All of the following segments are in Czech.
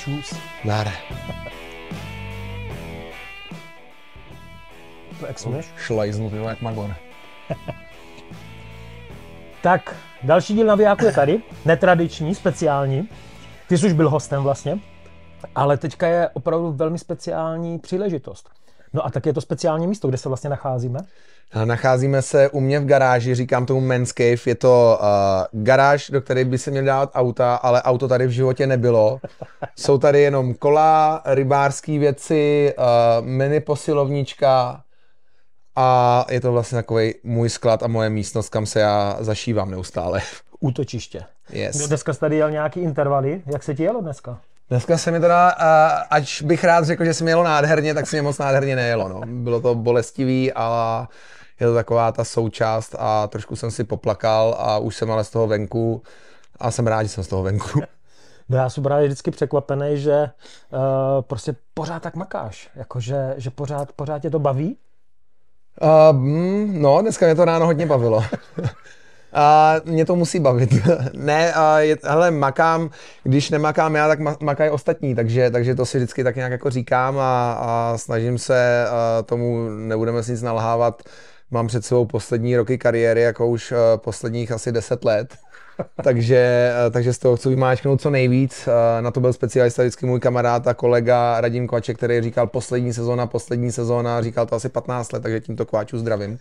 Čus. Nare. To exuneš? Šlajznu, ty jak magon. tak, další díl na navijáku je tady. Netradiční, speciální. Ty jsi už byl hostem vlastně. Ale teďka je opravdu velmi speciální příležitost. No a tak je to speciální místo, kde se vlastně nacházíme? Nacházíme se u mě v garáži, říkám tomu Men's Cave, je to uh, garáž, do které by se měl dát auta, ale auto tady v životě nebylo. Jsou tady jenom kola, rybářské věci, uh, mini posilovníčka a je to vlastně takový můj sklad a moje místnost, kam se já zašívám neustále. Útočiště. Yes. Dneska jste tady jel nějaký intervaly, jak se ti jelo dneska? Dneska se mi teda, ač bych rád řekl, že se mi jelo nádherně, tak se mi moc nádherně nejelo. No. Bylo to bolestivý, ale je to taková ta součást a trošku jsem si poplakal a už jsem ale z toho venku a jsem rád, že jsem z toho venku. No já jsem právě vždycky překvapený, že uh, prostě pořád tak makáš, jakože že pořád, pořád tě to baví. Uh, mm, no, dneska mě to ráno hodně bavilo. a mě to musí bavit. ne, a je, hele, makám, když nemakám já, tak ma, makají ostatní, takže, takže to si vždycky tak nějak jako říkám a, a snažím se a tomu, nebudeme si nic nalhávat, mám před sebou poslední roky kariéry, jako už eh, posledních asi 10 let. takže, eh, takže z toho chci vymáčknout co nejvíc. Eh, na to byl specialista vždycky můj kamarád a kolega Radim Kvaček, který říkal poslední sezóna, poslední sezóna, říkal to asi 15 let, takže tímto Kváču zdravím.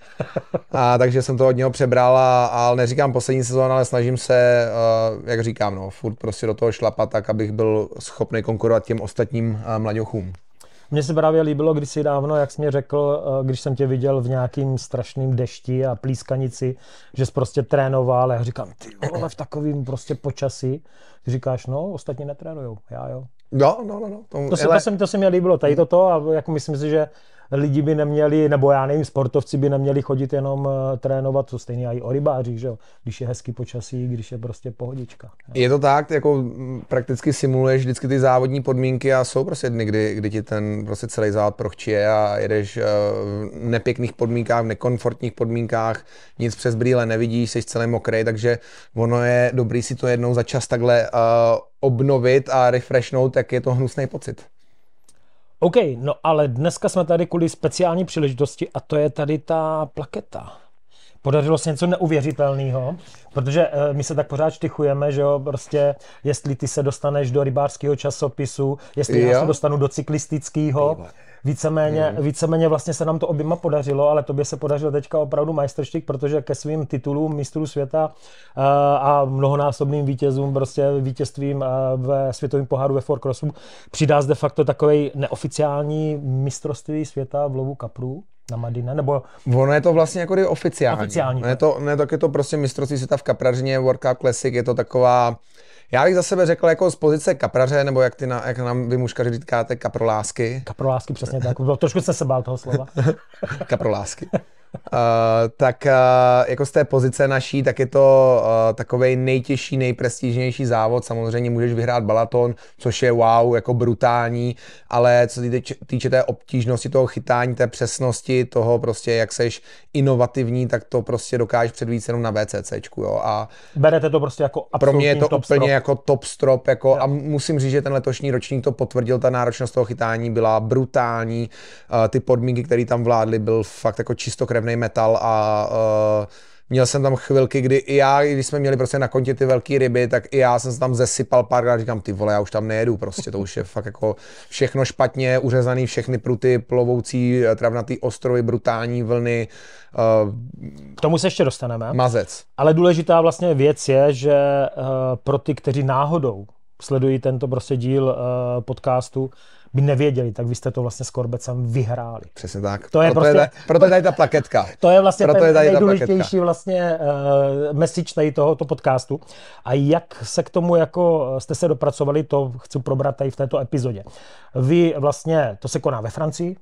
A, takže jsem to od něho přebral, a, ale neříkám poslední sezóna, ale snažím se, eh, jak říkám, no, furt prostě do toho šlapat tak, abych byl schopný konkurovat těm ostatním mladěchům. Mně se právě líbilo kdysi dávno, jak jsi mě řekl, eh, když jsem tě viděl v nějakým strašným dešti a plískanici, že jsi prostě trénoval. Já říkám, ty vole, v takovým prostě počasí. Ty říkáš, no, ostatní netrénujou, já jo. No, no, no. no. To, to, se, ale... to, se, to se mi líbilo, tady toto a jako myslím si, že lidi by neměli, nebo já nevím, sportovci by neměli chodit jenom eh, trénovat, co stejně i o rybářích, že jo? Když je hezký počasí, když je prostě pohodička. Je to tak, jako prakticky simuluješ vždycky ty závodní podmínky a jsou prostě dny, kdy, kdy ti ten prostě celý závod prochčije a jedeš eh, v nepěkných podmínkách, v nekomfortních podmínkách, nic přes brýle nevidíš, jsi celý mokrý, takže ono je dobrý si to jednou za čas takhle uh, obnovit a refreshnout, tak je to hnusný pocit. OK, no ale dneska jsme tady kvůli speciální příležitosti a to je tady ta plaketa. Podařilo se něco neuvěřitelného, protože eh, my se tak pořád štychujeme, že jo, prostě, jestli ty se dostaneš do rybářského časopisu, jestli jo. já se dostanu do cyklistického. Víceméně, hmm. víceméně vlastně se nám to oběma podařilo, ale tobě se podařilo teďka opravdu majstrštík, protože ke svým titulům mistrů světa eh, a mnohonásobným vítězům, prostě vítězstvím eh, ve světovém poháru ve Four Crossu, přidá de facto takový neoficiální mistrovství světa v lovu kaprů na Madine, nebo... Ono je to vlastně jako oficiální. oficiální ne, to, ne, tak je to prostě mistrovství světa v kaprařině, World Cup Classic, je to taková já bych za sebe řekl jako z pozice kapraře, nebo jak, ty na, jak nám vy muškaři říkáte, kaprolásky. Kaprolásky, přesně tak. Trošku jsem se bál toho slova. kaprolásky. Eh, tak uh, jako z té pozice naší, tak je to uh, eh, takový nejtěžší, nejprestižnější závod. Samozřejmě můžeš vyhrát balaton, což je wow, jako brutální, ale co se týče, týče té obtížnosti toho chytání, té přesnosti, toho prostě, jak seš inovativní, tak to prostě dokážeš předvíc jenom na VCCčku, jo. A Berete to prostě jako Pro mě je to úplně strop. jako top strop, jako a musím říct, že ten letošní ročník to potvrdil, ta náročnost toho chytání byla brutální, uh, ty podmínky, které tam vládly, byl fakt jako čistokrevný barevný metal a uh, měl jsem tam chvilky, kdy i já, když jsme měli prostě na kontě ty velké ryby, tak i já jsem se tam zesypal párkrát, říkám, ty vole, já už tam nejedu, prostě to už je fakt jako všechno špatně, uřezaný všechny pruty, plovoucí, eh, travnatý ostrovy, brutální vlny. Uh, K tomu se ještě dostaneme. Mazec. Ale důležitá vlastně věc je, že uh, pro ty, kteří náhodou sledují tento prostě díl uh, podcastu, by nevěděli, tak vy jste to vlastně s Korbecem vyhráli. Přesně tak. To je proto, prostě, je, proto je tady ta plaketka. To je vlastně proto ten je nejdůležitější ta vlastně uh, message tady tohoto podcastu. A jak se k tomu jako eh, jste se dopracovali, to chci probrat tady v této epizodě. Vy vlastně, to se koná ve Francii,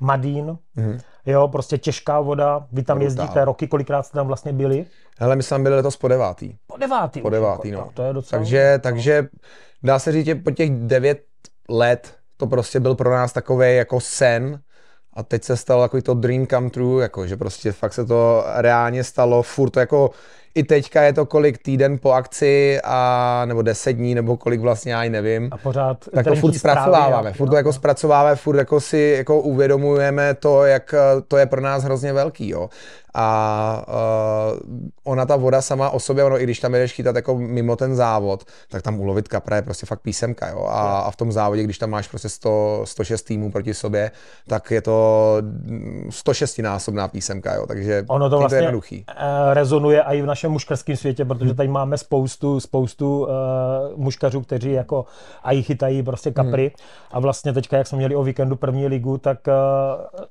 Madín, mm-hmm. jo, prostě těžká voda, vy tam Brutál. jezdíte roky, kolikrát jste tam vlastně byli? Hele, my jsme tam byli letos po devátý. Po devátý? Po devátý, jako, no. Tak to je docela... Takže, no. takže dá se říct, že po těch devět let to prostě byl pro nás takový jako sen, a teď se stalo takový to dream come true, jako, že prostě fakt se to reálně stalo, furt to jako, i teďka je to kolik týden po akci, a, nebo deset dní, nebo kolik vlastně, já nevím. A pořád tak to jako furt zpracováváme, furt no, to jako no. zpracováváme, furt jako si jako uvědomujeme to, jak eh, to je pro nás hrozně velký, jo. A uh, ona ta voda sama o sobě, ono i když tam jdeš chytat jako mimo ten závod, tak tam ulovit kapra je prostě fakt písemka, jo. A, a v tom závodě, když tam máš prostě 100, 106 týmů proti sobě, tak je to 106 mm, násobná písemka, jo. Takže ono to vlastně je jednoduchý. Eh, rezonuje i v našem tom muškarském světě, protože hmm. tady máme spoustu, spoustu uh, eh, muškařů, kteří jako a i chytají prostě kapry. Hmm. A vlastně teďka, jak jsme měli o víkendu první ligu, tak uh,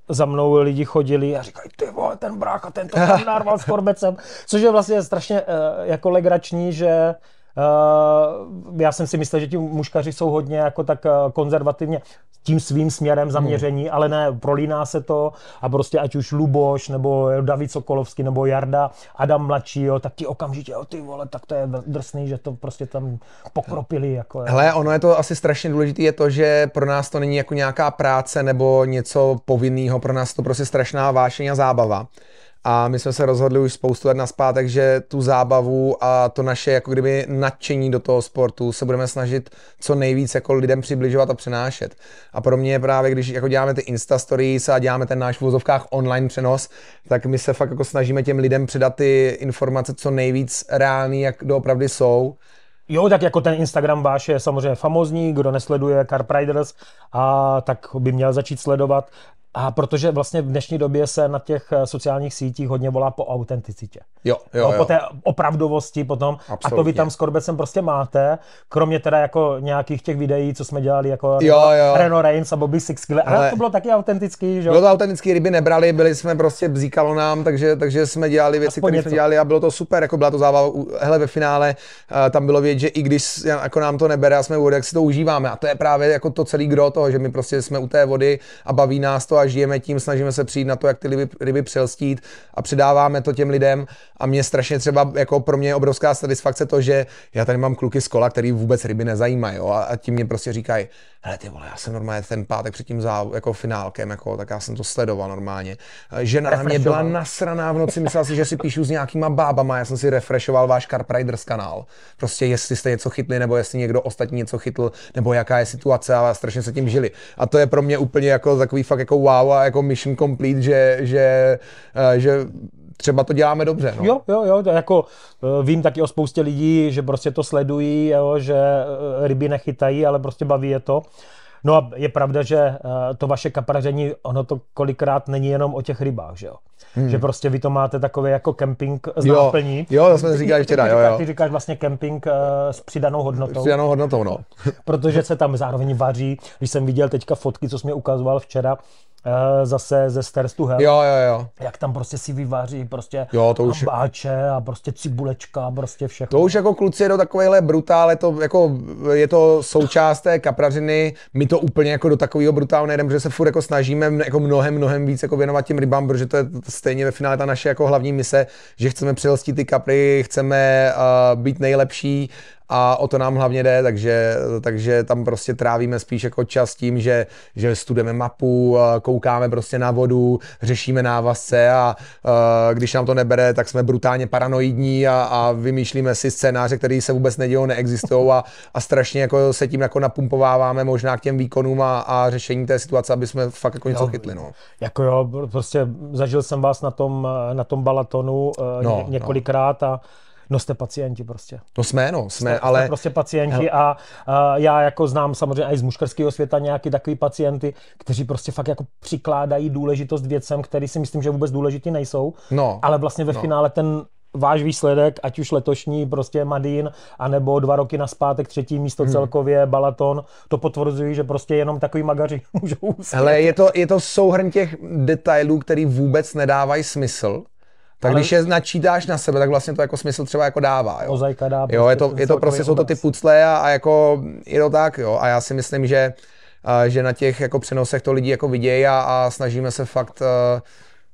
za mnou lidi chodili a říkají, ty vole, ten brácha, ten to tam narval s korbecem. Což je vlastně strašně uh, jako legrační, že Uh, já jsem si myslel, že ti muškaři jsou hodně jako tak konzervativně tím svým směrem zaměření, hmm. ale ne, prolíná se to a prostě ať už Luboš nebo David Sokolovský nebo Jarda Adam mladší, jo, tak ti okamžitě, jo, ty vole, tak to je drsný, že to prostě tam pokropili. Jako, jo. Hele, ono je to asi strašně důležité, je to, že pro nás to není jako nějaká práce nebo něco povinného, pro nás to prostě strašná vášeň a zábava. A my jsme se rozhodli už spoustu let naspátek, že tu zábavu a to naše jako kdyby nadšení do toho sportu se budeme snažit co nejvíc jako lidem přibližovat a přenášet. A pro mě právě, když jako děláme ty Insta Stories a děláme ten náš v vozovkách online přenos, tak my se fakt jako snažíme těm lidem předat ty informace co nejvíc reální, jak doopravdy jsou. Jo, tak jako ten Instagram váš je samozřejmě famozní, kdo nesleduje Car a tak by měl začít sledovat. A protože vlastně v dnešní době se na těch eh, sociálních sítích hodně volá po autenticitě. Jo, jo, no, jo. Po té opravdovosti potom. Absolutně. A to vy tam s Korbecem prostě máte, kromě teda jako nějakých těch videí, co jsme dělali jako jo, jo. Reno Reigns a Bobby Six Ale, ale to bylo taky autentický, že Bylo to autentický, ryby nebrali, byli jsme prostě, bzíkalo nám, takže, takže jsme dělali věci, které jsme dělali a bylo to super, jako byla to zábava. Hele, ve finále eh, tam bylo vědět, že i když jako nám to nebere a jsme u vody, jak si to užíváme. A to je právě jako to celý gro toho, že my prostě jsme u té vody a baví nás to a žijeme tím, snažíme se přijít na to, jak ty ryby, ryby přelstít a předáváme to těm lidem a mě strašně třeba, jako pro mě je obrovská satisfakce to, že já tady mám kluky z kola, který vůbec ryby nezajímají a, a tím mě prostě říkají, hele ty vole, já jsem normálně ten pátek před tím záv, jako finálkem, jako, tak já jsem to sledoval normálně. Žena na mě byla nasraná v noci, myslela si, že si píšu s nějakýma bábama, já jsem si refreshoval váš Carpriders kanál. Prostě jestli jste něco chytli, nebo jestli někdo ostatní něco chytl, nebo jaká je situace, ale strašně se tím žili. A to je pro mě úplně jako takový fakt jako wow a jako mission complete, že, že, eh, že třeba to děláme dobře. No. Jo, jo, jo, jako eh, vím taky o spoustě lidí, že prostě to sledují, jo, že eh, ryby nechytají, ale prostě baví je to. No a je pravda, že eh, to vaše kapraření, ono to kolikrát není jenom o těch rybách, že jo? Hmm. Že prostě vy to máte takový jako kemping z jo, náplní. Jo, to jsme říkali včera, jo, jo. Ty říkáš vlastně kemping s přidanou hodnotou. S přidanou hodnotou, no. Protože se tam zároveň vaří, když jsem viděl teďka fotky, co jsi mi ukazoval včera, Eh, zase ze Stairs to Hell. Jo, jo, jo. Jak tam prostě si vyváří prostě jo, to už... báče a prostě cibulečka, prostě všechno. To už jako kluci do takovéhle brutále, to jako je to součást té kaprařiny, my to úplně jako do takového brutálu nejdeme, protože se furt jako snažíme jako mnohem, mnohem víc jako věnovat těm rybám, protože to je stejně ve finále ta naše jako hlavní mise, že chceme přelstit ty kapry, chceme uh, být nejlepší a o to nám hlavně jde, takže, takže tam prostě trávíme spíš jako čas tím, že, že studujeme mapu, koukáme prostě na vodu, řešíme návazce a když nám to nebere, tak jsme brutálně paranoidní a, a vymýšlíme si scénáře, které se vůbec nedějou, neexistují a, a strašně jako se tím jako napumpováváme možná k těm výkonům a, a řešení té situace, aby jsme fakt jako něco jo, chytli. No. Jako jo, prostě zažil jsem vás na tom, na tom balatonu eh, no, no, několikrát no. a No jste pacienti prostě. No jsme, no, jsme, jste, ale... Jste prostě pacienti a, a já jako znám samozřejmě i z muškerského světa nějaký takový pacienty, kteří prostě fakt jako přikládají důležitost věcem, které si myslím, že vůbec důležitý nejsou, no, ale vlastně ve no. finále ten váš výsledek, ať už letošní prostě Madin, anebo dva roky na zpátek třetí místo hmm. celkově Balaton, to potvrzují, že prostě jenom takový magaři můžou uspět. je to, je to souhrn těch detailů, který vůbec nedávají smysl. Tak ale... když je načítáš na sebe, tak vlastně to jako smysl třeba jako dává. Jo, Mozaika dá jo je to, prostě je to prostě, jsou to ty pucle a, a jako je to tak, jo. A já si myslím, že, že na těch jako přenosech to lidi jako vidějí a, a snažíme se fakt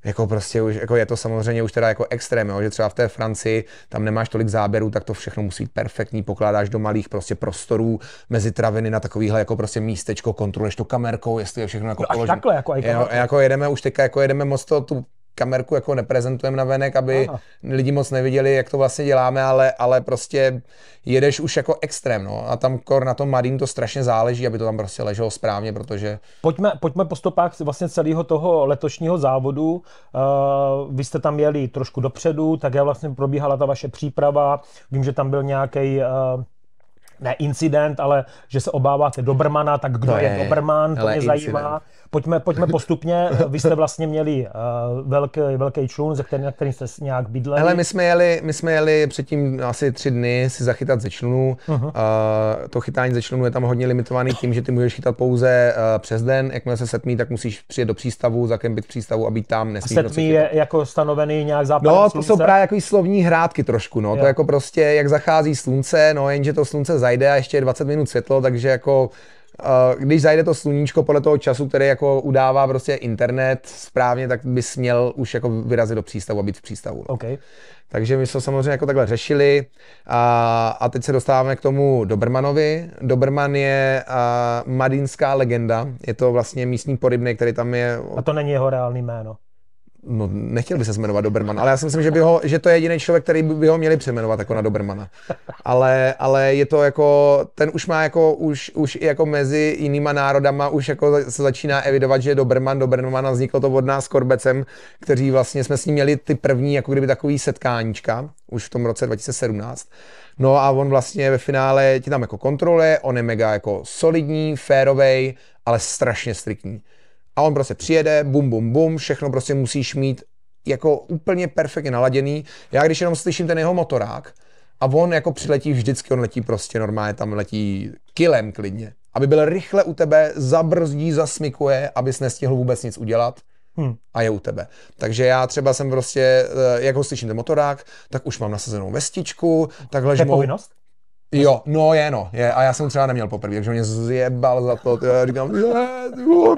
jako prostě už, jako je to samozřejmě už teda jako extrém, jo, že třeba v té Francii tam nemáš tolik záběrů, tak to všechno musí být perfektní, pokládáš do malých prostě prostorů mezi traviny na takovýhle jako prostě místečko, kontroluješ to kamerkou, jestli je všechno jako no položené. takhle jako, jako, jako jedeme už teďka, jako jedeme moc to, tu kamerku jako neprezentujeme na venek, aby Aha. lidi moc neviděli, jak to vlastně děláme, ale, ale prostě jedeš už jako extrém, no. A tam kor na tom Marín to strašně záleží, aby to tam prostě leželo správně, protože... Pojďme, pojďme po stopách vlastně celého toho letošního závodu. Uh, vy jste tam jeli trošku dopředu, tak já vlastně probíhala ta vaše příprava. Vím, že tam byl nějaký uh eh, ne incident, ale že se obáváte Dobrmana, tak kdo ne, je Dobrman, to mě incident. zajímá. Pojďme, pojďme postupně. Vy jste vlastně měli uh, velký, velký člun, ze který, na kterým jste nějak bydleli. Ale my jsme jeli, my jsme jeli předtím asi tři dny si zachytat ze člunů. Uh-huh. Mhm. Eh, uh, to chytání ze člunů je tam hodně limitovaný tím, že ty můžeš chytat pouze uh, přes den. Jakmile se setmí, tak musíš přijet do přístavu, zakempit přístavu a být tam. Nesmíš a setmí je jako stanovený nějak západ. No, to slunce. jsou právě jako slovní hrádky trošku. No. Je. To jako prostě, jak zachází slunce, no jenže to slunce zajde a ještě je 20 minut světlo, takže jako když zajde to sluníčko podle toho času, který jako udává prostě internet správně, tak bys měl už jako vyrazit do přístavu a být v přístavu. No. Okay. Takže my jsme samozřejmě jako takhle řešili a, a teď se dostáváme k tomu Dobrmanovi. Dobrman je a, madinská legenda, je to vlastně místní porybný, který tam je. A to není jeho reálný jméno? No, nechtěl by se jmenovat Doberman, ale já si myslím, že, by ho, že to je jediný člověk, který by ho měli přejmenovat jako na Dobermana. Ale, ale je to jako, ten už má jako, už, už i jako mezi jinýma národama, už jako se začíná evidovat, že Doberman, dobermana vzniklo to od nás s Korbecem, kteří vlastně jsme s ním měli ty první, jako kdyby takový setkáníčka, už v tom roce 2017. No a on vlastně ve finále ti tam jako kontroluje, on je mega jako solidní, férovej, ale strašně striktní a on prostě přijede, bum, bum, bum, všechno prostě musíš mít jako úplně perfektně naladěný. Já když jenom slyším ten jeho motorák a on jako přiletí vždycky, on letí prostě normálně, tam letí kilem klidně. Aby byl rychle u tebe, zabrzdí, zasmikuje, abys nestihl vůbec nic udělat hmm. a je u tebe. Takže já třeba jsem prostě, eh, jak ho slyším ten motorák, tak už mám nasazenou vestičku, takhle žmou... povinnost? Jo, no je no, je. A já jsem třeba neměl poprvé, takže mě zjebal za to. Já říkám, že,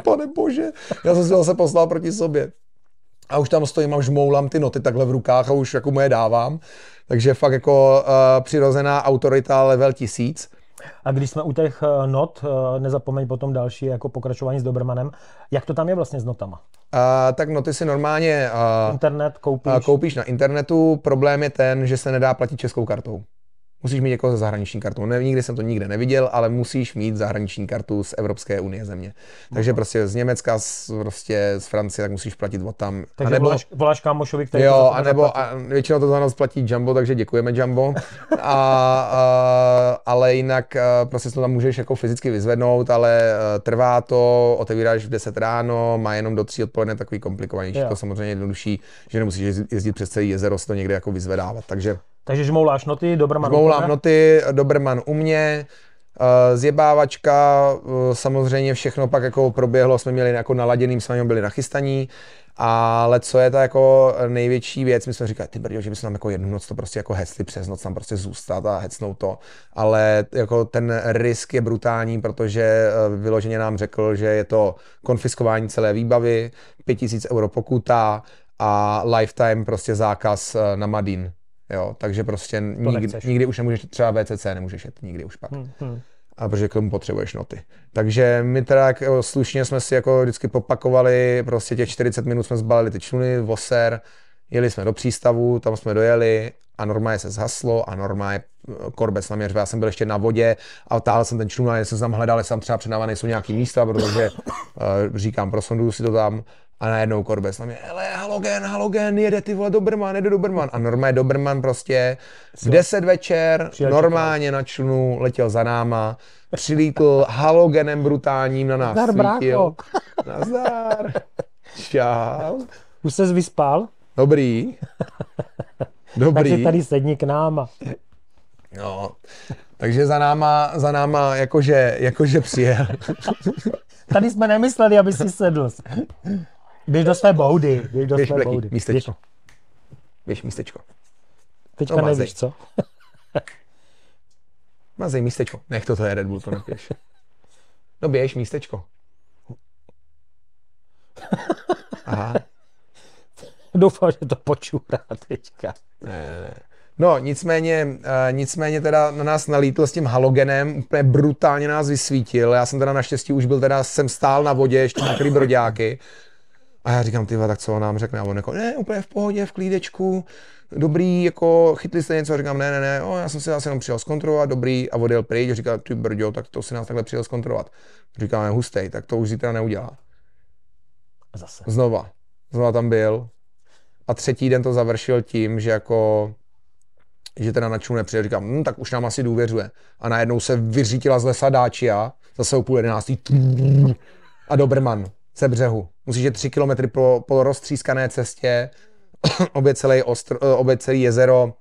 pane bože, já jsem si zase poslal proti sobě. A už tam stojím a už moulám ty noty takhle v rukách a už jako mu je dávám. Takže fakt jako uh, přirozená autorita level tisíc. A když jsme u těch eh, not, eh, nezapomeň potom další jako pokračování s Dobrmanem. Jak to tam je vlastně s notama? A, tak noty si normálně a, Internet koupíš. A koupíš na internetu. Problém je ten, že se nedá platit českou kartou. Musíš mít někoho za zahraniční kartu. Ne, nikdy jsem to nikde neviděl, ale musíš mít zahraniční kartu z Evropské unie země. Takže no. prostě z Německa, z, prostě z Francie, tak musíš platit od tam. Takže anebo, voláš, voláš kámošovi, který Jo, anebo a většinou to za nás platí Jumbo, takže děkujeme Jumbo. a, a, ale jinak eh, prostě to tam můžeš jako fyzicky vyzvednout, ale eh, trvá to, otevíráš v 10 ráno, má jenom do 3 odpoledne takový komplikovanější. Jo. To samozřejmě jednodušší, že nemusíš jezdit přes celý jezero, to někde jako vyzvedávat. Takže takže žmouláš noty, Dobrman Žmoulám u noty, Dobrman u mě, eh, zjebávačka, eh, samozřejmě všechno pak jako proběhlo, jsme měli jako naladěným, jsme byli nachystaní, ale co je ta jako největší věc, my jsme říkali, ty brdio, že bychom nám jako jednu noc to prostě jako hecli přes noc, tam prostě zůstat a hecnout to, ale jako ten risk je brutální, protože eh, vyloženě nám řekl, že je to konfiskování celé výbavy, 5000 euro pokuta a lifetime prostě zákaz na Madin. Jo, takže prostě nikdy, nikdy už nemůžeš, třeba VCC nemůžeš jet, nikdy už pak. Hmm, hmm. A protože k tomu potřebuješ noty. Takže my teda jako slušně jsme si jako vždycky popakovali, prostě těch 40 minut jsme zbalili ty čluny, voser, jeli jsme do přístavu, tam jsme dojeli a normálně se zhaslo a normálně korbec eh, naměřil. Já jsem byl ještě na vodě a táhl jsem ten člun a jsem tam hledal, jestli tam třeba před náma nejsou nějaký místa, protože eh, říkám, prosonduju si to tam a najednou korbec na mě, hele, halogen, halogen, jede ty vole doberman, jede doberman, A normálně doberman prostě v 10 večer normálně na člunu letěl za náma, přilítl halogenem brutálním na nás Nazdar, svítil. Nazdar, Čau. Už ses vyspal? Dobrý. Dobrý. Takže tady sedni k nám. No, takže za náma, za náma jakože, jakože přijel. tady jsme nemysleli, aby si sedl. Běž do své boudy. Běž do Běž své boudy. Místečko. Běž. Běž místečko. Teďka no, nevíš, co? Mazej místečko. Nech to, to je Red Bull, to nepěš. No běž místečko. Aha. Doufám, že to počůrá teďka. Ne, ne. No, nicméně, eh, nicméně teda na nás nalítl s tím halogenem, úplně brutálně nás vysvítil. Já jsem teda naštěstí už byl teda, jsem stál na vodě, ještě na broďáky. A já říkám, ty tak co on nám řekne? A on jako, ne, úplně v pohodě, v klídečku, dobrý, jako chytli jste něco? A říkám, ne, ne, ne, o, já jsem si vás jenom přijel zkontrolovat, dobrý, a odjel pryč. A říká, ty brďo, tak to si nás takhle přijel zkontrolovat. Říkám, hustej, tak to už zítra neudělá. Zase. Znova. Znova tam byl, a třetí den to završil tím, že jako že teda na čůne přijde, říkám, hm, tak už nám asi důvěřuje. A najednou se vyřítila z lesa Dáčia, zase o půl jedenáctý, a Dobrman ze břehu. Musíš jít tři kilometry po, po roztřískané cestě, obě celé ostr, eh, obě celé jezero,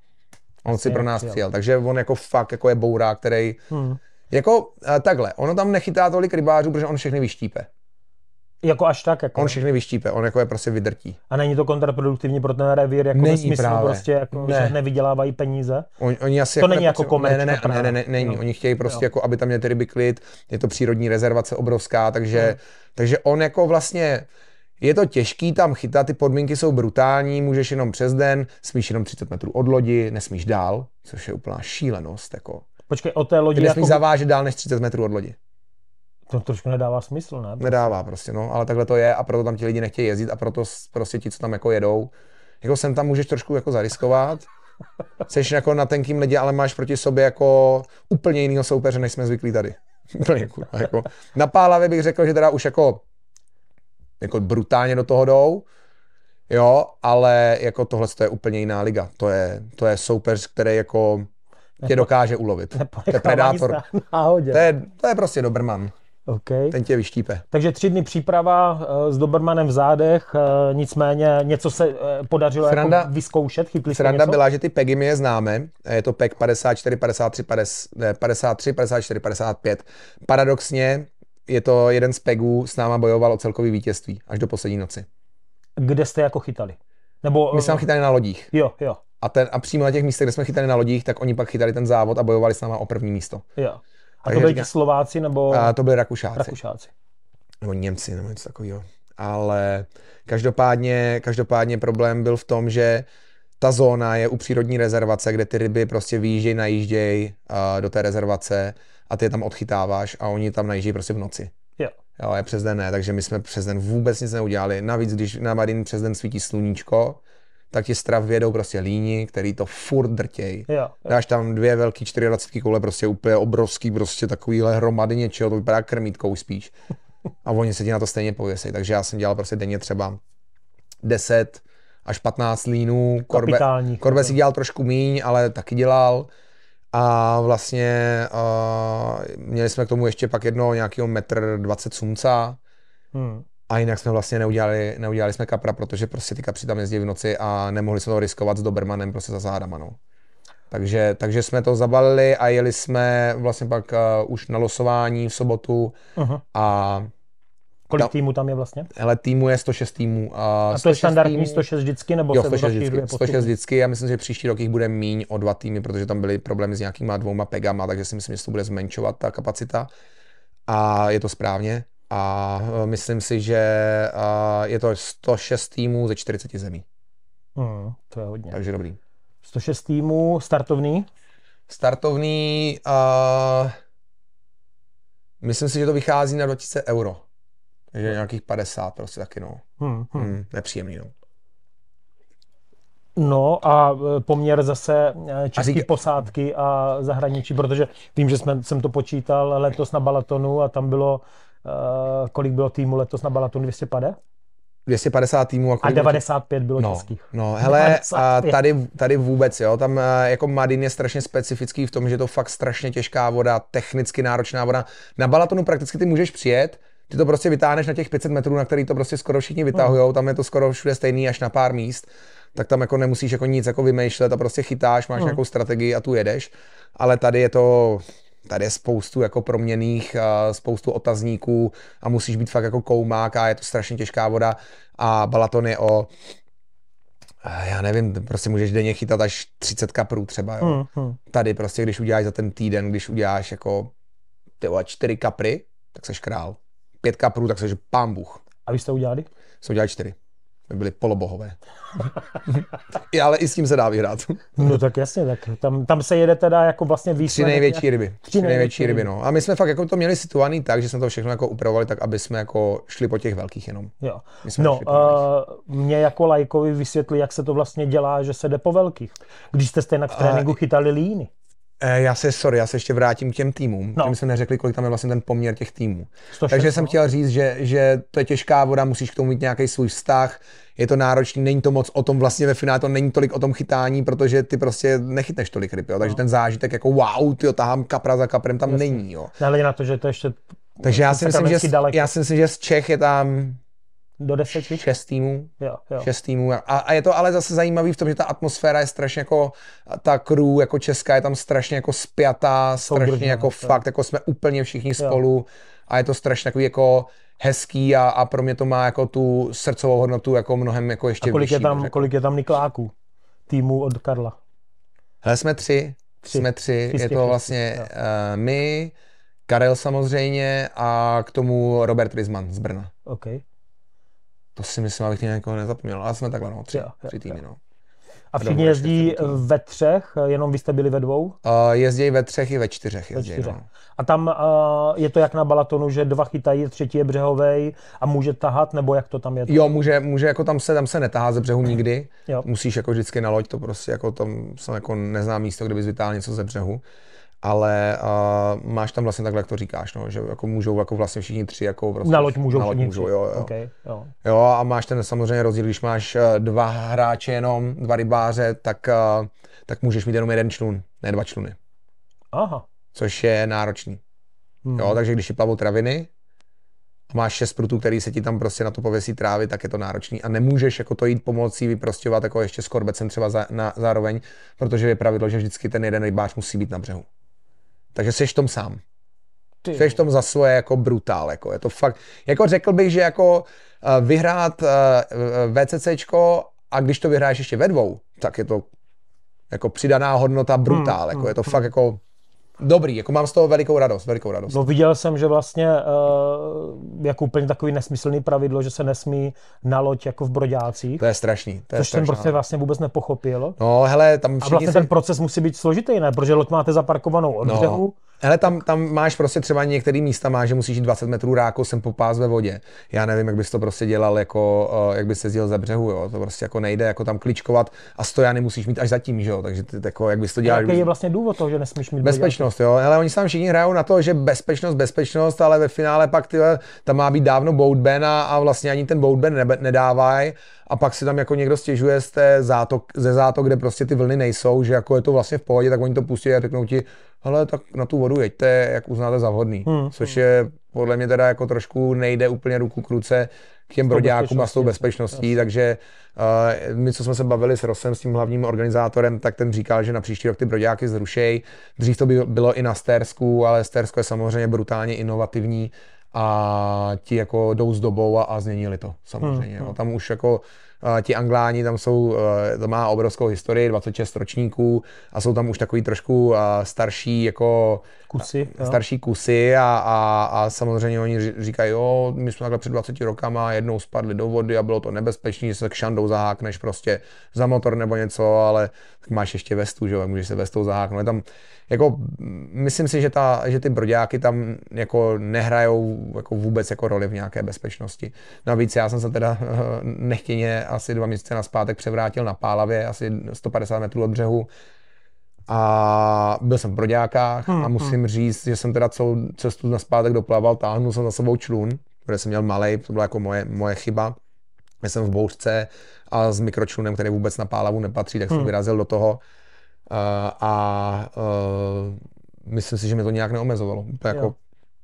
on si pro nás přijel. Takže on jako fakt jako je bourák, který hmm. jako eh, takhle, ono tam nechytá tolik rybářů, protože on všechny vyštípe. Jako až tak? Jako. On všechny vyštípe, on jako je prostě vydrtí. A není to kontraproduktivní pro ten revír, jako není smyslu právě. prostě, jako, ne. že nevydělávají peníze? On, oni asi to jako není jako komerční. Ne, ne, ne, ne, ne, není. No. Oni chtějí prostě, jo. jako, aby tam měli ty ryby klid, je to přírodní rezervace obrovská, takže, hmm. takže on jako vlastně, je to těžký tam chytat, ty podmínky jsou brutální, můžeš jenom přes den, smíš jenom 30 metrů od lodi, nesmíš dál, což je úplná šílenost. Jako. Počkej, o té lodi... Ty nesmíš jako... zavážet dál než 30 metrů od lodi. To trošku nedává smysl, ne? Nedává prostě, no, ale takhle to je a proto tam ti lidi nechtějí jezdit a proto prostě ti, co tam jako jedou, jako sem tam můžeš trošku jako zariskovat, jsi jako na tenkým ledě, ale máš proti sobě jako úplně jinýho soupeře, než jsme zvyklí tady. Úplně kurva, jako-, jako. Na Pálavě bych řekl, že teda už jako, jako brutálně do toho jdou, jo, ale jako tohle to je úplně jiná liga. To je, to je soupeř, který jako tě dokáže ulovit. To je predátor. To je, to je prostě dobrman. Okay. Ten tě vyštípe. Takže tři dny příprava eh, s Dobermanem v zádech, eh, nicméně něco se eh, podařilo jako sranda, jako vyzkoušet, chytli Sranda něco? byla, že ty PEGy my je známe, je to PEG 54, 53, 53, 54, 55. Paradoxně je to jeden z PEGů, s náma bojoval o celkový vítězství až do poslední noci. Kde jste jako chytali? Nebo, my jsme chytali na lodích. Jo, jo. A, ten, a přímo na těch místech, kde jsme chytali na lodích, tak oni pak chytali ten závod a bojovali s náma o první místo. Jo. A to byli říkám, Slováci nebo? A to byli Rakušáci. Rakušáci. Nebo Němci nebo něco takového. Ale každopádně, každopádně problém byl v tom, že ta zóna je u přírodní rezervace, kde ty ryby prostě výjíždějí, najíždějí uh, do té rezervace a ty je tam odchytáváš a oni tam najíždějí prostě v noci. Jo. Jo, je přes den ne, takže my jsme přes den vůbec nic neudělali. Navíc, když na Marin přes den svítí sluníčko, tak ti strav vědou prostě líni, který to furt drtěj. Jo, Dáš tam dvě velký 24 koule, prostě úplně obrovský, prostě takovýhle hromady něčeho, to vypadá krmítkou spíš. A oni se ti na to stejně pověsí. Takže já jsem dělal prostě denně třeba 10 až 15 línů. Korbe, Korbe jako. si dělal trošku míň, ale taky dělal. A vlastně uh, měli jsme k tomu ještě pak jedno nějakého metr 20 sumca. Hmm. A jinak jsme vlastně neudělali, neudělali jsme kapra, protože prostě ty kapři tam jezdí v noci a nemohli jsme to riskovat s Dobermanem prostě za zádama. No. Takže, takže jsme to zabalili a jeli jsme vlastně pak uh, už na losování v sobotu. Uh-huh. A Kolik ta, týmů tam je vlastně? Hele, týmu je 106 týmů. Uh, a to je standardní týmů, 106 vždycky? Nebo jo, 106 vždycky, 106 vždycky. Já myslím, že příští rok jich bude míň o dva týmy, protože tam byly problémy s nějakýma dvouma pegama, takže si myslím, že se to bude zmenšovat ta kapacita. A je to správně a eh, myslím si, že eh, je to 106 týmů ze 40 zemí. Hmm, to je hodně. Takže dobrý. 106 týmů, startovný? Startovný, uh, myslím si, že to vychází na 2000 euro. Takže nějakých 50 prostě taky, no. Hmm, hmm. Hmm, nepříjemný, no. No a poměr zase české řík... posádky a zahraničí, protože vím, že jsme, jsem to počítal letos na Balatonu a tam bylo Eh, kolik bylo týmu letos na Balaton 250? 250 týmů. A, a 95 bylo no, českých. No, hele, eh, a tady, tady vůbec, jo, tam eh, jako Madin je strašně specifický v tom, že je to fakt strašně těžká voda, technicky náročná voda. Na Balatonu prakticky ty můžeš přijet, ty to prostě vytáhneš na těch 500 metrů, na který to prostě skoro všichni vytahujou, hmm. tam je to skoro všude stejný až na pár míst, tak tam jako nemusíš jako nic jako vymýšlet a prostě chytáš, máš mm. nějakou strategii a tu jedeš, ale tady je to tady je spoustu jako proměných, spoustu otazníků a musíš být fakt jako koumák a je to strašně těžká voda a Balaton je o eh, já nevím, prostě můžeš denně chytat až 30 kaprů třeba, jo. Hmm, hmm. Tady prostě, když uděláš za ten týden, když uděláš jako ty čtyři kapry, tak seš král. Pět kaprů, tak seš pambuch. A vy jste udělali? Jsme udělali čtyři by byli polobohové. I, ale i s tím se dá vyhrát. no tak jasně, tak tam, tam se jede teda jako vlastně výsledek. Tři největší ryby. Tři, tři největší ryby, no. A my jsme fakt jako to měli situovaný tak, že jsme to všechno jako upravovali tak, aby jsme jako šli po těch velkých jenom. Jo. No, uh, mě jako lajkovi vysvětli, jak se to vlastně dělá, že se jde po velkých. Když jste stejně v tréninku uh, chytali líny. Eh, já se, sorry, já se ještě vrátím k těm týmům. No. My jsme neřekli, kolik tam je vlastně ten poměr těch týmů. 106, Takže jsem no. chtěl říct, že, že to je těžká voda, musíš k tomu mít nějaký svůj vztah, je to náročný, není to moc o tom vlastně ve finále, to není tolik o tom chytání, protože ty prostě nechytneš tolik ryb, jo. Takže no. ten zážitek jako wow, ty tahám kapra za kaprem, tam Jasně. není, jo. Nehledě na to, že to ještě... Takže já si, myslím, že, já si myslím, že z Čech je tam do deseti? Šest týmů. Jo, jo. Šest týmů. A, a, je to ale zase zajímavý v tom, že ta atmosféra je strašně jako, ta crew jako česká je tam strašně jako spjatá, strašně Soudržná, jako tak. fakt, jako jsme úplně všichni spolu. Jo. A je to strašně takový jako hezký a, a pro mě to má jako tu srdcovou hodnotu jako mnohem jako ještě a kolik vyšší. Je tam, kolik je tam Nikláků týmu od Karla? Hele, jsme tři. tři. Jsme tři. tři je to vlastně uh, my, Karel samozřejmě a k tomu Robert Rizman z Brna. Okay. To si myslím, abych někoho nezapomněl, ale jsme takhle, no, tři, jo, tři týmy, no. A všichni jezdí ve třech, jenom vy jste byli ve dvou? Uh, jezdí ve třech i ve čtyřech. Jezdí, ve čtyřech. No. A tam uh, je to jak na Balatonu, že dva chytají, třetí je břehovej a může tahat, nebo jak to tam je? Jo, může, může jako tam se, tam se netahá ze břehu nikdy. Jo. Musíš jako vždycky na loď, to prostě jako tam jsem jako neznám místo, kde bys vytáhl něco ze břehu ale uh, máš tam vlastně takhle, jak to říkáš, no, že jako můžou jako vlastně všichni tři jako prostě, na loď můžou, na loď můžou jo, jo. Okay, jo. jo. a máš ten samozřejmě rozdíl, když máš eh, dva hráče jenom, dva rybáře, tak, uh, tak můžeš mít jenom jeden člun, ne dva čluny. Aha. Což je náročný. Hmm. Jo, mhm. takže když si plavou traviny, a máš šest prutů, který se ti tam prostě na to pověsí trávy, tak je to náročný a nemůžeš jako to jít pomocí vyprostěvat jako ještě s korbecem třeba za, na, zároveň, protože je pravidlo, že vždycky ten jeden rybář musí být na břehu. Takže jsi v tom sám. Ty. Jsi v tom za svoje jako brutál. Jako. Je to fakt, jako řekl bych, že jako eh, vyhrát eh, eh, VCCčko a když to vyhráš ještě ve dvou, tak je to jako přidaná hodnota brutál. Hmm, jako. Hmm, je to hmm. fakt jako dobrý, jako mám z toho velikou radost, velikou radost. No viděl jsem, že vlastně uh, jako úplně takový nesmyslný pravidlo, že se nesmí na loď jako v Broďácích. To je strašný. To je což strašná. jsem prostě vlastně vůbec nepochopil. No hele, tam A vlastně se... ten proces musí být složitý, ne? Protože loď máte zaparkovanou od no. břehu, ale tam, tam máš prostě třeba některé místa, máš, že musíš jít 20 metrů ráko sem po pás ve vodě. Já nevím, jak bys to prostě dělal, jako, eh, jak bys se zjel za břehu, jo. To prostě jako nejde, jako tam kličkovat a stojany musíš mít až zatím, že jo. Takže ty, jako, jak bys to dělal. Jaký je vlastně důvod toho, že nesmíš mít Bezpečnost, jo. Ale oni tam všichni hrajou na to, že bezpečnost, bezpečnost, ale ve finále pak ty, tam má být dávno boatben a, a vlastně ani ten boatben ne, nedávají a pak si tam jako někdo stěžuje z té zátok, ze zátok, kde prostě ty vlny nejsou, že jako je to vlastně v pohodě, tak oni to pustí a řeknou ti, ale tak na tu vodu jeďte, jak uznáte za vhodný, hmm, hmm. což je podle mě teda jako trošku nejde úplně ruku k ruce k těm broďákům a s tou bezpečností, jasný. takže uh, my, co jsme se bavili s Rosem, s tím hlavním organizátorem, tak ten říkal, že na příští rok ty broďáky zrušej. Dřív to by bylo i na Stersku, ale Stersko je samozřejmě brutálně inovativní a ti jako jdou s dobou a, a změnili to samozřejmě. Hmm. Jo. Hmm. Tam už jako ti Angláni tam jsou, eh, to má obrovskou historii, 26 ročníků a jsou tam už takový trošku eh, starší jako kusy, eh, starší kusy a, a, a samozřejmě oni říkají, jo, my jsme takhle před 20 rokama jednou spadli do vody a bylo to nebezpečné, že se k šandou zahákneš prostě za motor nebo něco, ale tak máš ještě vestu, že jo, můžeš se vestou zaháknout. Je tam, jako, myslím si, že, ta, že ty broďáky tam jako nehrajou jako vůbec jako roli v nějaké bezpečnosti. Navíc já jsem se teda nechtěně asi dva měsíce na zpátek převrátil na Pálavě, asi 150 metrů od břehu. A byl jsem v Broďákách hmm, a musím hmm. říct, že jsem teda celou cestu na zpátek doplaval, táhnul jsem za sebou člun, protože jsem měl malý, to byla jako moje, moje chyba. Já jsem v bouřce a s mikročlunem, který vůbec na pálavu nepatří, tak jsem hmm. vyrazil do toho. Uh, a uh, myslím si, že mi to nějak neomezovalo. To jako,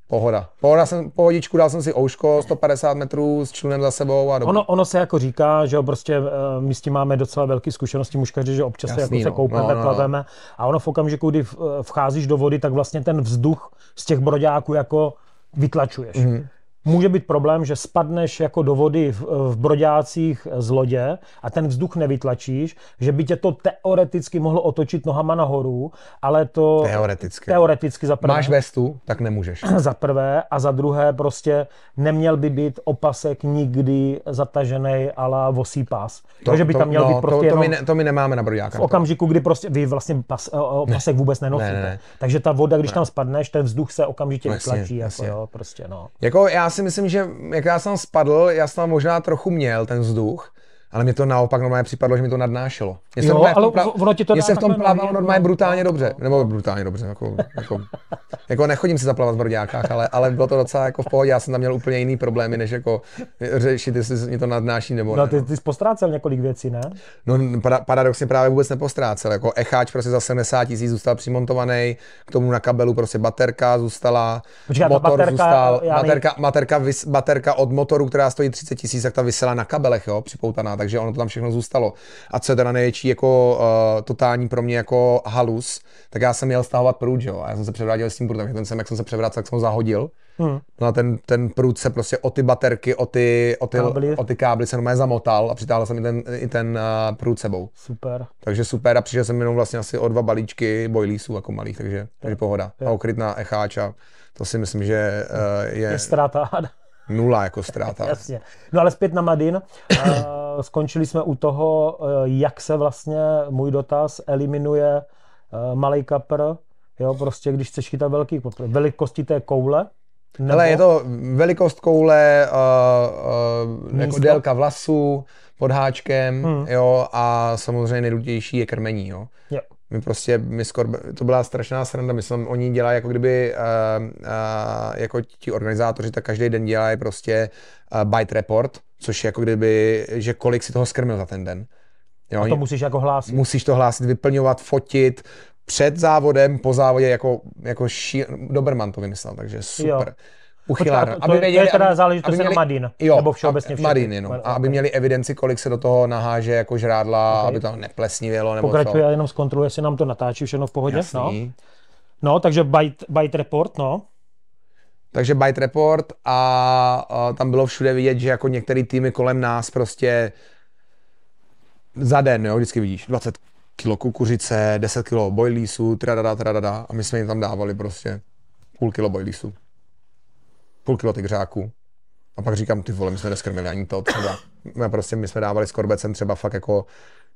Pohoda. Pohoda jsem, pohodičku, dal jsem si ouško, 150 metrů s člunem za sebou a dobrý. Ono, ono se jako říká, že jo, prostě eh, my s tím máme docela velké zkušenosti muškaři, že občas jako Jasný, jako no. se koupeme, no, no, no. plaveme no. a ono v okamžiku, kdy eh, vcházíš do vody, tak vlastně ten vzduch z těch broďáků jako vytlačuješ. Mm může být problém, že spadneš jako do vody v, v broďácích z lodě a ten vzduch nevytlačíš, že by tě to teoreticky mohlo otočit nohama nahoru, ale to... Teoreticky. Teoreticky za prvé. Máš vestu, tak nemůžeš. Za prvé a za druhé prostě neměl by být opasek nikdy zatažený ale vosí pas. To, Takže by tam měl no, být prostě to, to, jenom, my ne, to my nemáme na broďáka. V okamžiku, kdy prostě vy vlastně pas, opasek ne. vůbec nenosíte. Ne, ne, ne. Takže ta voda, když ne. tam spadneš, ten vzduch se okamžitě no, vytlačí. Jasně, jako, jasně. Jo, prostě, no. jako já si myslím, že jak já jsem spadl, já jsem tam možná trochu měl ten vzduch, ale mě to naopak normálně připadlo, že mi to nadnášelo. Mě jo, ale v tom, to mě se v tom plávalo normálně no. brutálně dobře, nebo brutálně dobře, jako, jako, jako nechodím si zaplavat v broďákách, ale, ale bylo to docela jako v pohodě, já jsem tam měl úplně jiný problémy, než jako řešit, jestli mě to nadnáší nebo no, ne. Ty, no. ty jsi postrácel několik věcí, ne? No paradoxně právě vůbec nepostrácel, jako echáč prostě za 70 tisíc zůstal přimontovaný, k tomu na kabelu prostě baterka zůstala, Počkej, motor baterka, zůstal, baterka, baterka, baterka, vys, baterka od motoru, která stojí 30 tisíc, tak ta vysela na kabelech, jo, připoutaná, takže ono to tam všechno zůstalo. A co je teda největší jako uh, totální pro mě jako halus, tak já jsem měl stahovat prut, jo, a já jsem se převrátil s tím takže ten jsem, jak jsem se převrátil, tak jsem ho zahodil. Hmm. No a ten, ten prut se prostě o ty baterky, o ty, o ty, kábly. O ty kábly se normálně zamotal a přitáhl jsem i ten, i ten uh, prut sebou. Super. Takže super a přišel jsem jenom vlastně asi o dva balíčky boilísů jako malých, takže, takže pohoda. Je. A okryt na echáč a to si myslím, že uh, je... Je ztráta. Nula jako ztráta. Jasně. No ale zpět na Madin. Eh, skončili jsme u toho, eh, jak se vlastně můj dotaz eliminuje eh, malý kapr, jo, prostě když chceš chytat velký, velikosti té koule, nebo? Hele, je to velikost koule, uh, uh, jako délka vlasů pod háčkem, hmm. jo, a samozřejmě nejdůležitější je krmení, jo. jo my prostě, my skor, to byla strašná sranda, my jsme, oni dělají jako kdyby, uh, uh, jako ti organizátoři, tak každý den dělají prostě uh, byte report, což je jako kdyby, že kolik si toho skrmil za ten den. Jo, a to musíš jako hlásit. Musíš to hlásit, vyplňovat, fotit, před závodem, po závodě, jako, jako ší, Doberman to vymyslel, takže super. Jo uchylář. Počká, to, aby věděli, to je teda záležitost aby měli, Madin, jo, nebo všeobecně všechny. Madin jenom. A aby měli evidenci, kolik se do toho naháže jako žrádla, okay. aby to neplesnivělo, Nebo Pokračuje, já jenom zkontroluji, jestli nám to natáčí všechno v pohodě. Jasný. No. no, takže byte, byte report, no. Takže Byte Report a, a tam bylo všude vidět, že jako některé týmy kolem nás prostě za den, jo, vždycky vidíš, 20 kilo kukuřice, 10 kilo bojlísu, tradada, tradada a my jsme jim tam dávali prostě půl kilo bojlísu půl kilo tygřáků. A pak říkám, ty vole, my jsme neskrmili ani to třeba. My no, prostě my jsme dávali s korbecem třeba fakt jako,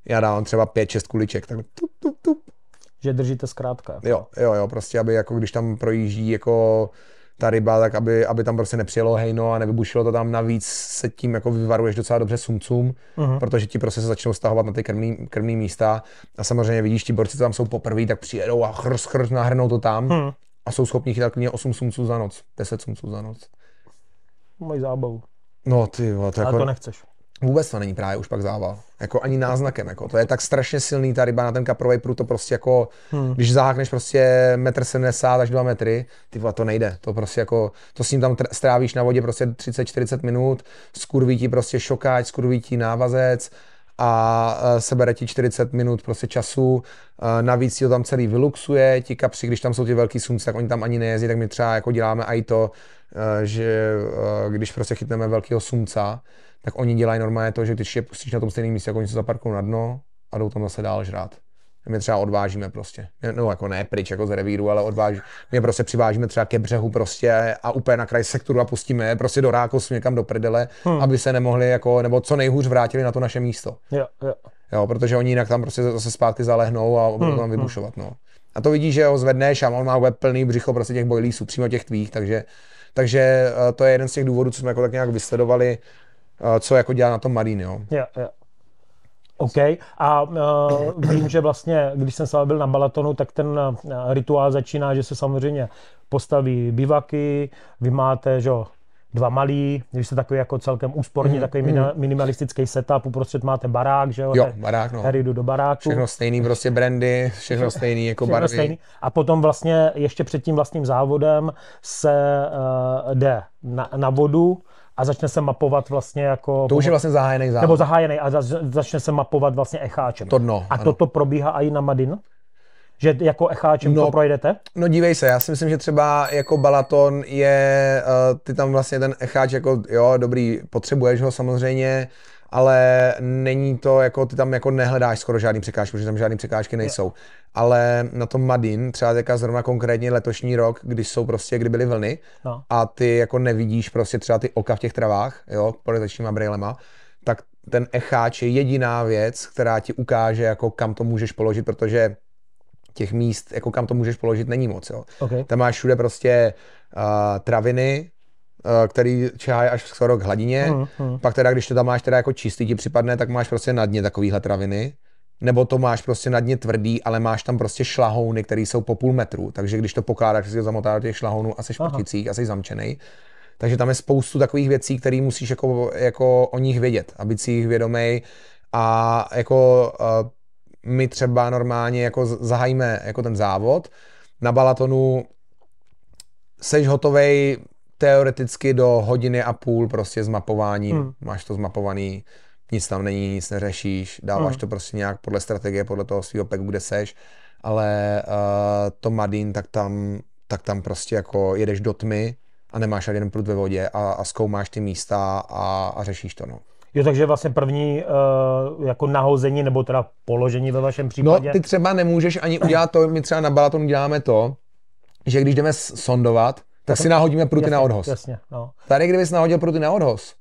já dávám třeba 5-6 kuliček, tak tup, tup, tup. Že držíte zkrátka. Jo, jo, jo, prostě aby jako když tam projíždí jako ta ryba, tak aby, aby tam prostě nepřijelo hejno a nevybušilo to tam. Navíc se tím jako vyvaruješ docela dobře sumcům, uh-huh. Mhm. protože ti prostě se začnou stahovat na ty krmný, krmný místa. A samozřejmě vidíš, ti borci, co tam jsou poprvé, tak přijedou a chrz, chrz, nahrnou to tam. Uh-huh a jsou schopni chytat klidně 8 sumců za noc, 10 sumců za noc. Mají zábavu. No ty, to jako... Ale to nechceš. Vůbec to není právě už pak zával. Jako ani náznakem. Jako. To je tak strašně silný ta ryba na ten kaprovej prut, to prostě jako, hmm. když zahákneš prostě 1,70 m až 2 metry, ty to nejde. To prostě jako, to s ním tam strávíš na vodě prostě 30-40 minut, skurví ti prostě šokáč, skurví ti návazec, a e, sebere ti 40 minut prostě času. E, navíc si ho tam celý vyluxuje, ti kapři, když tam jsou ty velký slunce, tak oni tam ani nejezdí, tak my třeba jako děláme i to, e, že když prostě chytneme velkého sumca, tak oni dělají normálně to, že když je pustíš na tom stejném místě, jako oni se zaparkují na dno a jdou tam zase dál žrát my třeba odvážíme prostě, no jako ne pryč jako z revíru, ale odvážíme. my prostě přivážíme třeba ke břehu prostě a úplně na kraj sektoru a pustíme je prostě do rákosu někam do prdele, hmm. aby se nemohli jako, nebo co nejhůř vrátili na to naše místo. Jo, jo. jo protože oni jinak tam prostě zase zpátky zalehnou a budou hmm, tam hmm. vybušovat, no. A to vidíš, že ho zvedneš a on má web plný břicho prostě těch bojlísů, přímo těch tvých, takže, takže eh, to je jeden z těch důvodů, co jsme jako tak nějak vysledovali, eh, co jako dělá na tom Marín, jo. Jo, jo. OK. A uh, vím, že vlastně, když jsem sám byl na Balatonu, tak ten uh, rituál začíná, že se samozřejmě postaví bivaky, vy máte, že dva malí, vy jste takový jako celkem úsporní, mm, takový mm. minimalistický setup, uprostřed máte barák, že jo? Jo, barák, no. Tady jdu do baráku. Všechno stejný prostě brandy, všechno stejný jako všechno barvy. Stejný. A potom vlastně ještě před tím vlastním závodem se uh, jde na, na vodu, a začne se mapovat vlastně jako... To už je vlastně zahájený závod. Nebo zahájený a začne se mapovat vlastně echáčem. To dno, A ano. toto probíhá i na Madin? Že jako echáčem no, to projdete? No dívej se, já si myslím, že třeba jako Balaton je, uh, ty tam vlastně ten echáč jako, jo, dobrý, potřebuješ ho samozřejmě, ale není to jako, ty tam jako nehledáš skoro žádný překážky, protože tam žádné překážky nejsou. Ale na tom Madin, třeba teďka zrovna konkrétně letošní rok, kdy jsou prostě, kdy byly vlny no. a ty jako nevidíš prostě třeba ty oka v těch travách, jo, protečníma brýlema, tak ten echáč je jediná věc, která ti ukáže, jako kam to můžeš položit, protože těch míst, jako kam to můžeš položit, není moc. Jo. Okay. Tam máš všude prostě uh, traviny, Eh, který čehají až skoro k hladině. Uh, uh. Pak teda, když to tam máš teda jako čistý, ti připadne, tak máš prostě na dně takovýhle traviny. Nebo to máš prostě na dně tvrdý, ale máš tam prostě šlahouny, které jsou po půl metru. Takže když to pokládáš, si to zamotá do těch šlahounů a jsi v a jsi zamčený. Takže tam je spoustu takových věcí, které musíš jako, jako o nich vědět, aby si jich vědomý. A jako uh, my třeba normálně jako zahajíme jako ten závod. Na balatonu seš hotovej teoreticky do hodiny a půl prostě zmapování, hmm. máš to zmapovaný, nic tam není, nic neřešíš, dáváš hmm. to prostě nějak podle strategie, podle toho svého pek, kde seš, ale uh, to Madin, tak tam, tak tam prostě jako jedeš do tmy a nemáš jeden prut ve vodě a, a zkoumáš ty místa a, a řešíš to, no. Jo, takže vlastně první uh, jako nahození nebo teda položení ve vašem no, případě. No, ty třeba nemůžeš ani udělat to, my třeba na Balaton děláme to, že když jdeme sondovat, tak si nahodíme pruty jasně, na odhoz. Jasně, no. Tady, kdybys nahodil pruty na odhoz,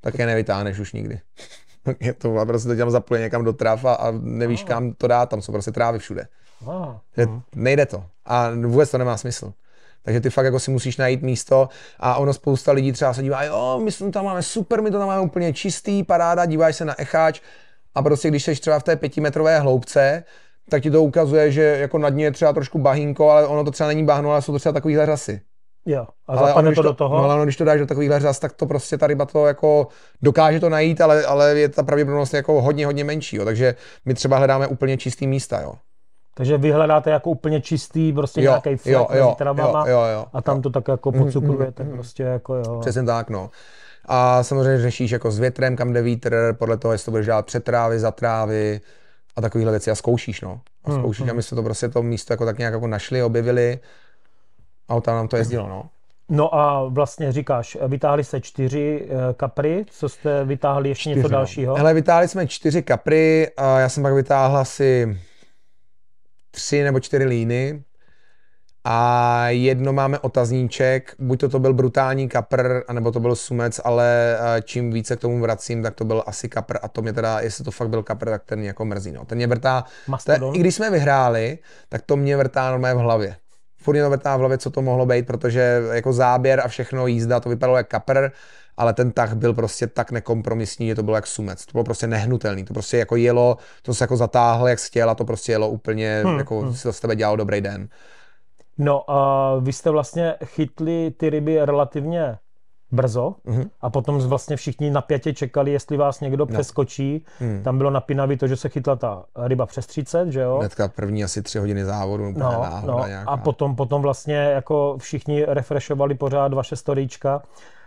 tak je nevytáhneš už nikdy. je to a prostě tam zapluje někam do trav a, a nevíš, no. kam to dá, tam jsou prostě trávy všude. No. Je, no. nejde to. A vůbec to nemá smysl. Takže ty fakt jako si musíš najít místo a ono spousta lidí třeba se dívá, jo, my jsme tam máme super, my to tam máme úplně čistý, paráda, díváš se na echáč a prostě když jsi třeba v té pětimetrové hloubce, tak ti to ukazuje, že jako na dně je třeba trošku bahínko, ale ono to třeba není bahno, ale jsou to třeba takovýhle řasy. Jo, a ale zapadne to, to do toho? No, ale no, když to dáš do takovýhle řas, tak to prostě ta ryba to jako dokáže to najít, ale, ale je ta pravděpodobnost jako hodně, hodně menší, jo. takže my třeba hledáme úplně čistý místa, jo. Takže vy hledáte jako úplně čistý, prostě jo, nějaký flat jo, jo, jo, jo, jo, a tam jo. to tak jako mhm, pocukrujete, mm, mm, prostě jako jo. Přesně tak, no. A samozřejmě řešíš jako s větrem, kam jde vítr, podle toho, jestli to budeš dělat před trávy, za trávy a takovéhle věci a zkoušíš, no. A hmm, zkoušíš hmm, a my jsme to prostě to místo jako tak nějak jako našli, objevili auta nám to jezdilo, no. No a vlastně říkáš, vytáhli se čtyři kapry, eh, co jste vytáhli ještě čtyři, něco dalšího? Hele, vytáhli jsme čtyři kapry, a já jsem pak vytáhl asi tři nebo čtyři líny a jedno máme otazníček, buď to, to byl brutální kapr, anebo to byl sumec, ale eh, čím více k tomu vracím, tak to byl asi kapr a to mě teda, jestli to fakt byl kapr, tak ten mě jako mrzí. No. Ten mě vrtá, te, i když jsme vyhráli, tak to mě vrtá normálně v hlavě furt jenom vrtá v hlavě, co to mohlo být, protože jako záběr a všechno, jízda, to vypadalo jako kapr, ale ten tah byl prostě tak nekompromisní, že to bylo jak sumec. To bylo prostě nehnutelný, to prostě jako jelo, to se jako zatáhlo, jak chtěl a to prostě jelo úplně, hmm, hmm. jako hmm. si to z tebe dělalo dobrý den. No a vy jste vlastně chytli ty ryby relativně brzo mm-hmm. a potom vlastně všichni napětě čekali, jestli vás někdo no. přeskočí. Mm. Tam bylo napínavý to, že se chytla ta ryba přes 30, že jo? Hnedka první asi tři hodiny závodu, no, no. Nějaká. A potom, potom vlastně jako všichni refreshovali pořád vaše storyčka,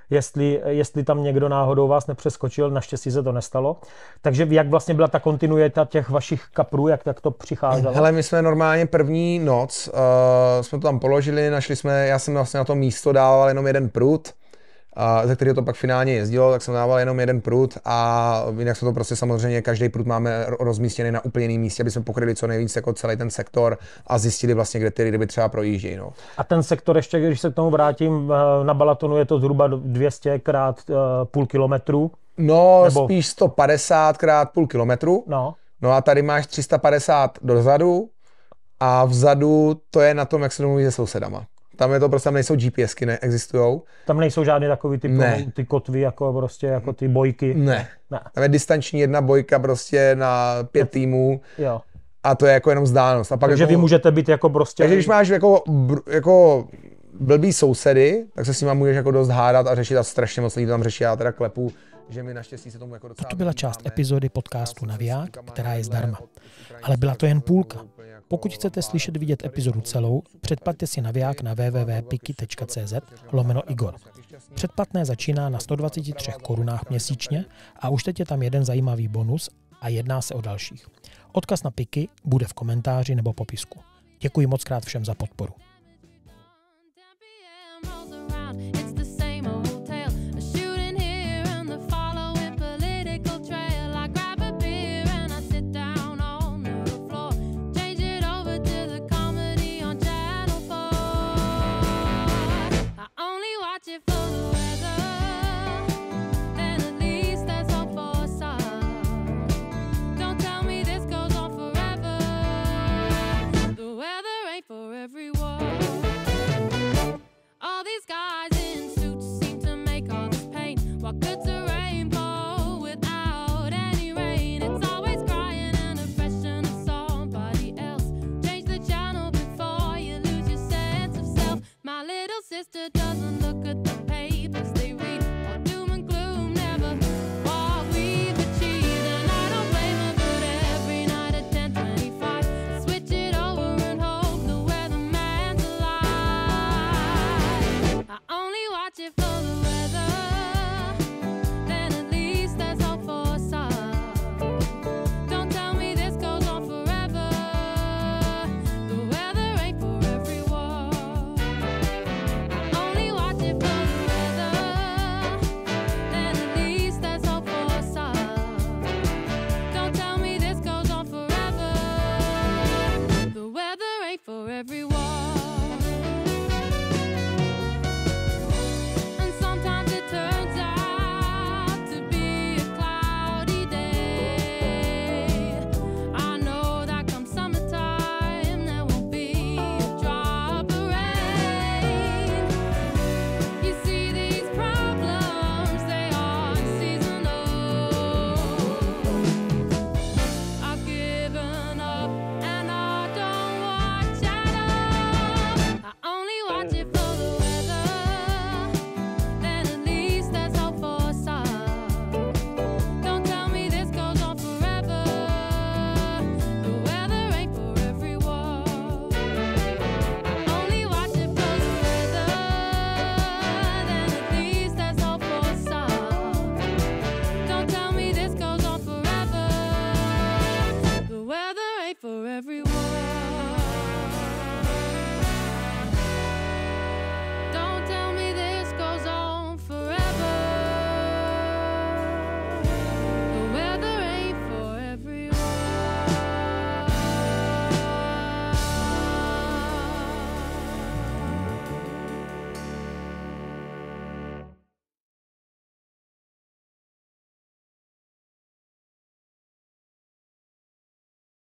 jestli, jestli tam někdo náhodou vás nepřeskočil, naštěstí se to nestalo. Takže jak vlastně byla ta kontinuita těch vašich kaprů, jak, jak to přicházelo? Hele, my jsme normálně první noc, uh, jsme to tam položili, našli jsme, já jsem vlastně na to místo dával jenom jeden prut, ze kterého to pak finálně jezdilo, tak jsem dával jenom jeden prut a jinak jsme to prostě samozřejmě, každý prut máme rozmístěný na úplně jiném místě, aby jsme pokryli co nejvíc jako celý ten sektor a zjistili vlastně, kde ty ryby třeba projíždějí. No. A ten sektor ještě, když se k tomu vrátím, eh, na Balatonu je to zhruba 200 krát eh, půl kilometru? No, nebo... spíš 150 krát půl kilometru. No. No a tady máš 350 dozadu a vzadu to je na tom, jak se domluví se sousedama. Tam je to prostě, tam nejsou GPSky, neexistují. Tam nejsou žádné takové ty, ne. ty kotvy, jako prostě, jako ty bojky. Ne. ne. Tam je distanční jedna bojka prostě na pět týmů. Jo. A to je jako jenom zdálenost. A pak takže jako, vy můžete být jako prostě... Takže když máš jako, jako blbý sousedy, tak se s nima můžeš jako dost hádat a řešit a strašně moc lidí tam řeší, já teda klepu, že mi naštěstí se tomu jako docela... Toto byla část epizody podcastu Naviják, která je zdarma. Ale byla to jen půlka. Pokud chcete slyšet vidět epizodu celou, předplatte si naviják na www.piki.cz lomeno Igor. Předplatné začíná na 123 korunách měsíčně a už teď je tam jeden zajímavý bonus a jedná se o dalších. Odkaz na Piky bude v komentáři nebo popisku. Děkuji moc krát všem za podporu.